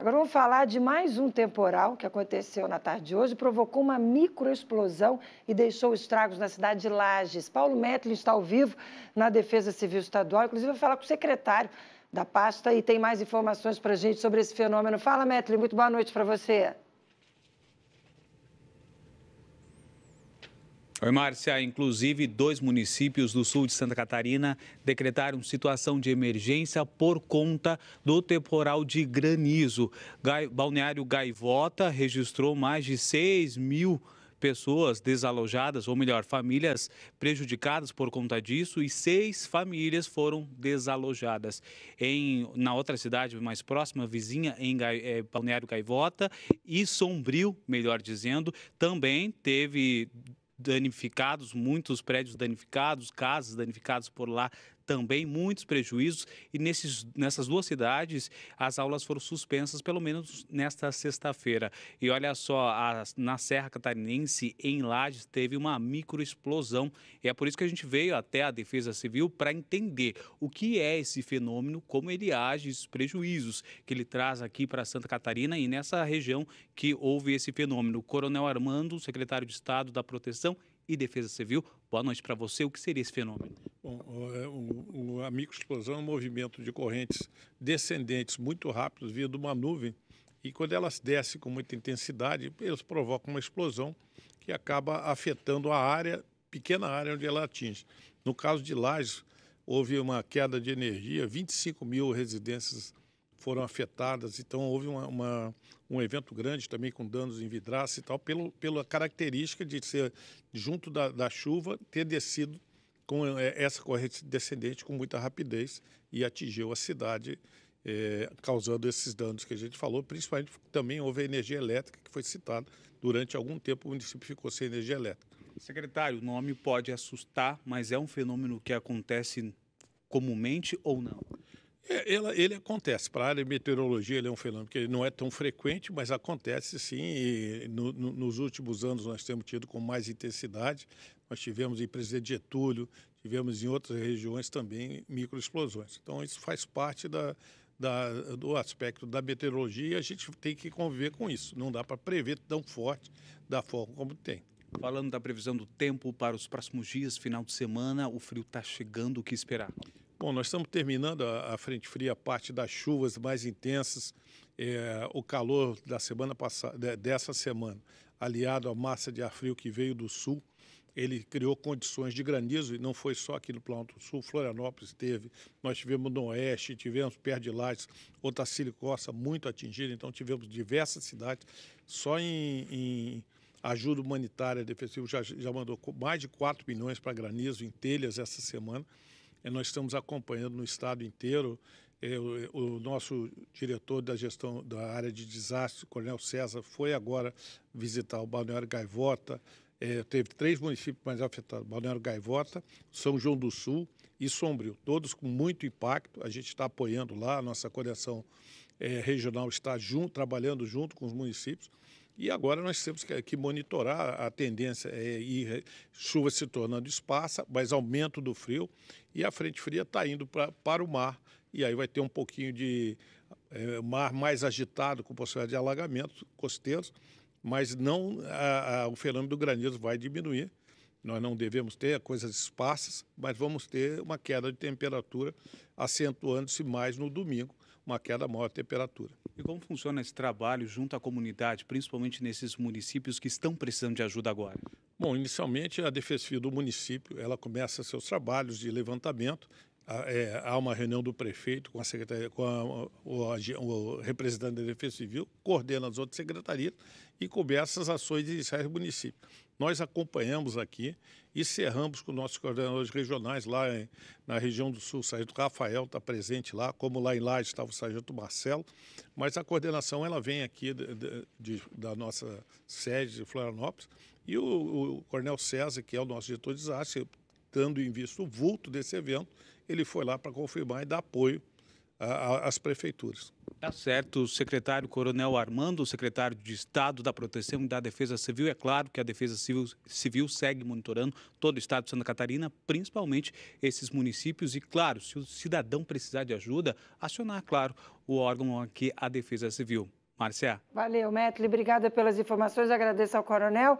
Agora vamos falar de mais um temporal que aconteceu na tarde de hoje, provocou uma microexplosão e deixou estragos na cidade de Lages. Paulo Metlin está ao vivo na Defesa Civil Estadual, inclusive vai falar com o secretário da pasta e tem mais informações para a gente sobre esse fenômeno. Fala, Metlin, muito boa noite para você. Oi, Márcia. Inclusive, dois municípios do sul de Santa Catarina decretaram situação de emergência por conta do temporal de granizo. Balneário Gaivota registrou mais de 6 mil pessoas desalojadas, ou melhor, famílias prejudicadas por conta disso, e seis famílias foram desalojadas. Em, na outra cidade mais próxima, vizinha, em é, Balneário Gaivota, e Sombrio, melhor dizendo, também teve danificados, muitos prédios danificados, casas danificadas por lá também muitos prejuízos e nesses, nessas duas cidades as aulas foram suspensas, pelo menos nesta sexta-feira. E olha só, a, na Serra Catarinense, em Lages, teve uma microexplosão e é por isso que a gente veio até a Defesa Civil para entender o que é esse fenômeno, como ele age, os prejuízos que ele traz aqui para Santa Catarina e nessa região que houve esse fenômeno. O Coronel Armando, secretário de Estado da Proteção e Defesa Civil. Boa noite para você. O que seria esse fenômeno? Bom, é, o, o, Amigo Explosão é um movimento de correntes descendentes muito rápidos, via de uma nuvem. E quando elas descem com muita intensidade, eles provocam uma explosão que acaba afetando a área, pequena área onde ela atinge. No caso de Lages, houve uma queda de energia, 25 mil residências foram afetadas. Então, houve uma, uma, um evento grande também com danos em vidraça e tal, pelo, pela característica de ser, junto da, da chuva, ter descido com é, essa corrente descendente com muita rapidez e atingiu a cidade, é, causando esses danos que a gente falou. Principalmente também houve a energia elétrica, que foi citada. Durante algum tempo, o município ficou sem energia elétrica. Secretário, o nome pode assustar, mas é um fenômeno que acontece comumente ou não? É, ele acontece. Para a área de meteorologia, ele é um fenômeno que não é tão frequente, mas acontece sim. E no, no, nos últimos anos nós temos tido com mais intensidade. Nós tivemos em Presidente Getúlio, tivemos em outras regiões também microexplosões. Então, isso faz parte da, da, do aspecto da meteorologia e a gente tem que conviver com isso. Não dá para prever tão forte da forma como tem. Falando da previsão do tempo para os próximos dias, final de semana, o frio está chegando, o que esperar? Bom, nós estamos terminando a, a frente fria, a parte das chuvas mais intensas, é, o calor da semana passada, dessa semana, aliado à massa de ar frio que veio do sul, ele criou condições de granizo e não foi só aqui no Planalto Sul, Florianópolis teve, nós tivemos no Oeste, tivemos perto de Lages, Otacílio Costa muito atingido então tivemos diversas cidades. Só em, em ajuda humanitária defensiva já, já mandou mais de 4 milhões para granizo em telhas essa semana nós estamos acompanhando no estado inteiro. Eh, o, nosso diretor da gestão da área de desastre, Coronel César, foi agora visitar o Balneário Gaivota. É, teve três municípios mais afetados: Balneário Gaivota, São João do Sul e Sombrio, todos com muito impacto. A gente está apoiando lá a nossa coleção é, regional está junto, trabalhando junto com os municípios. E agora nós temos que monitorar a tendência é ir, chuva se tornando esparsa, mas aumento do frio e a frente fria está indo pra, para o mar. E aí vai ter um pouquinho de é, mar mais agitado, com possibilidade de alagamento costeiros, mas não a, a, o fenômeno do granizo vai diminuir nós não devemos ter, coisas esparsas, mas vamos ter uma queda de temperatura, acentuando-se mais no domingo, uma queda maior de temperatura. E como funciona esse trabalho junto à comunidade, principalmente nesses municípios que estão precisando de ajuda agora? Bom, inicialmente a Defesa Civil do município, ela começa seus trabalhos de levantamento é, há uma reunião do prefeito com a secretaria, com a, o, o, o, representante da Defesa Civil, coordena as outras secretarias e começa as ações iniciais do município. Nós acompanhamos aqui e cerramos com nossos coordenadores regionais lá em, na região do Sul. O sargento Rafael está presente lá, como lá em Laje estava o sargento Marcelo. Mas a coordenação ela vem aqui de, de, de, da nossa sede de Florianópolis e o, o, César, que é o nosso diretor de desastre, Tendo em vista o vulto desse evento, ele foi lá para confirmar e dar apoio às prefeituras. Tá certo, o secretário Coronel Armando, o secretário de Estado da Proteção e da Defesa Civil. É claro que a Defesa Civil, Civil segue monitorando todo o estado de Santa Catarina, principalmente esses municípios. E, claro, se o cidadão precisar de ajuda, acionar, claro, o órgão aqui, a Defesa Civil. Márcia. Valeu, Metli. Obrigada pelas informações. Agradeço ao coronel.